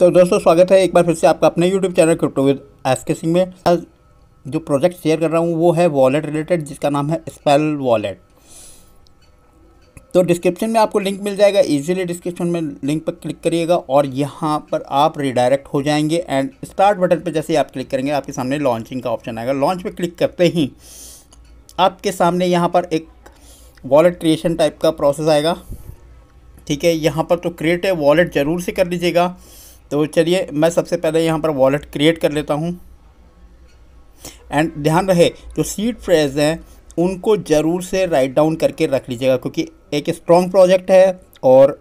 तो दोस्तों स्वागत है एक बार फिर से आपका अपने YouTube channel crypto with S K Singh में आज जो प्रोजेक्ट शेयर कर रहा हूँ वो है वॉलेट रिलेटेड जिसका नाम है स्पेल वॉलेट तो डिस्क्रिप्शन में आपको लिंक मिल जाएगा इजीली डिस्क्रिप्शन में लिंक पर क्लिक करिएगा और यहाँ पर आप रिडायरेक्ट हो जाएंगे एंड स्टार्ट बटन पर जैसे आप क्लिक करेंगे आपके सामने लॉन्चिंग का ऑप्शन आएगा लॉन्च पर क्लिक करते ही आपके सामने यहाँ पर एक वॉलेट क्रिएशन टाइप का प्रोसेस आएगा ठीक है यहाँ पर तो क्रिएट वॉलेट ज़रूर से कर लीजिएगा तो चलिए मैं सबसे पहले यहाँ पर वॉलेट क्रिएट कर लेता हूँ एंड ध्यान रहे जो सीड फ्रेज हैं उनको ज़रूर से राइट डाउन करके रख लीजिएगा क्योंकि एक स्ट्रॉन्ग प्रोजेक्ट है और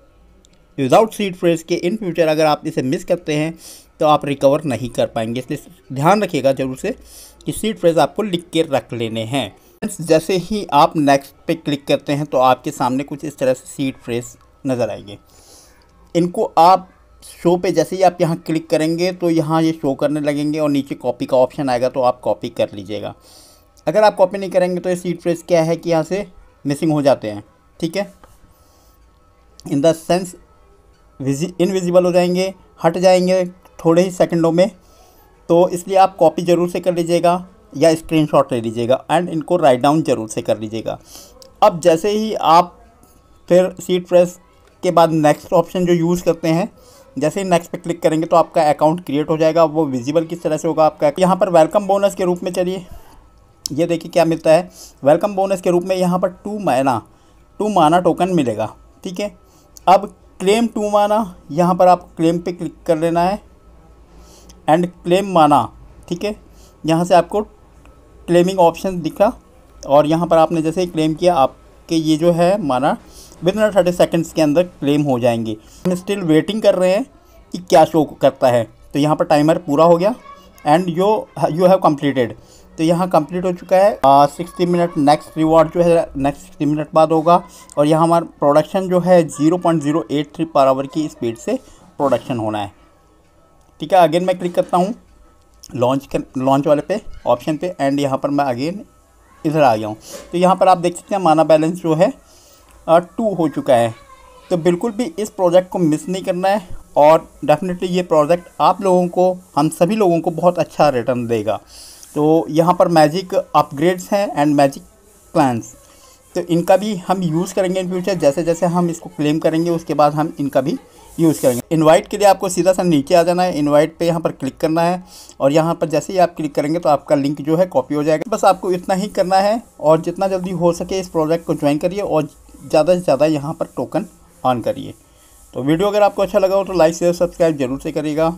विदाउट सीड फ्रेज के इन फ्यूचर अगर आप इसे मिस करते हैं तो आप रिकवर नहीं कर पाएंगे इसलिए ध्यान रखिएगा ज़रूर से कि सीड फ्रेज आपको लिख के रख लेने हैं जैसे ही आप नेक्स्ट पे क्लिक करते हैं तो आपके सामने कुछ इस तरह से सीड फ्रेज नज़र आएंगे इनको आप शो पे जैसे ही आप यहाँ क्लिक करेंगे तो यहाँ ये यह शो करने लगेंगे और नीचे कॉपी का ऑप्शन आएगा तो आप कॉपी कर लीजिएगा अगर आप कॉपी नहीं करेंगे तो ये सीट प्रेस क्या है कि यहाँ से मिसिंग हो जाते हैं ठीक है इन द सेंस इनविजिबल हो जाएंगे हट जाएंगे थोड़े ही सेकंडों में तो इसलिए आप कॉपी ज़रूर से कर लीजिएगा या स्क्रीनशॉट ले लीजिएगा एंड इनको राइट डाउन ज़रूर से कर लीजिएगा अब जैसे ही आप फिर सीट प्रेस के बाद नेक्स्ट ऑप्शन जो यूज़ करते हैं जैसे ही नेक्स्ट पे क्लिक करेंगे तो आपका अकाउंट क्रिएट हो जाएगा वो विजिबल किस तरह से होगा आपका यहाँ पर वेलकम बोनस के रूप में चलिए ये देखिए क्या मिलता है वेलकम बोनस के रूप में यहाँ पर टू माना टू माना टोकन मिलेगा ठीक है अब क्लेम टू माना यहाँ पर आप क्लेम पे क्लिक कर लेना है एंड क्लेम माना ठीक है यहाँ से आपको क्लेमिंग ऑप्शन दिखा और यहाँ पर आपने जैसे क्लेम किया आपके ये जो है माना विद इन थर्टी सेकेंड्स के अंदर क्लेम हो जाएंगे हम स्टिल वेटिंग कर रहे हैं कि क्या शो करता है तो यहाँ पर टाइमर पूरा हो गया and yo you have completed तो यहाँ कंप्लीट हो चुका है सिक्सटी मिनट नेक्स्ट रिवॉर्ड जो है नेक्स्ट सिक्सटी मिनट बाद होगा और यहाँ हमारा प्रोडक्शन जो है zero point zero eight three per hour की स्पीड से प्रोडक्शन होना है ठीक है अगेन मैं क्लिक करता हूँ लॉन्च कर लॉन्च वाले पे ऑप्शन पे एंड यहाँ पर मैं अगेन इधर आ गया हूँ तो यहाँ पर आप देख सकते हैं माना बैलेंस जो है टू हो चुका है तो बिल्कुल भी इस प्रोजेक्ट को मिस नहीं करना है और डेफिनेटली ये प्रोजेक्ट आप लोगों को हम सभी लोगों को बहुत अच्छा रिटर्न देगा तो यहाँ पर मैजिक अपग्रेड्स हैं एंड मैजिक प्लान्स तो इनका भी हम यूज़ करेंगे इन फ्यूचर जैसे जैसे हम इसको क्लेम करेंगे उसके बाद हम इनका भी यूज़ करेंगे इनवाइट के लिए आपको सीधा सा नीचे आ जाना है इनवाइट पे यहाँ पर क्लिक करना है और यहाँ पर जैसे ही आप क्लिक करेंगे तो आपका लिंक जो है कॉपी हो जाएगा बस आपको इतना ही करना है और जितना जल्दी हो सके इस प्रोजेक्ट को ज्वाइन करिए और ज़्यादा से ज़्यादा यहाँ पर टोकन ऑन करिए तो वीडियो अगर आपको अच्छा लगा हो तो लाइक शेयर सब्सक्राइब जरूर से करिएगा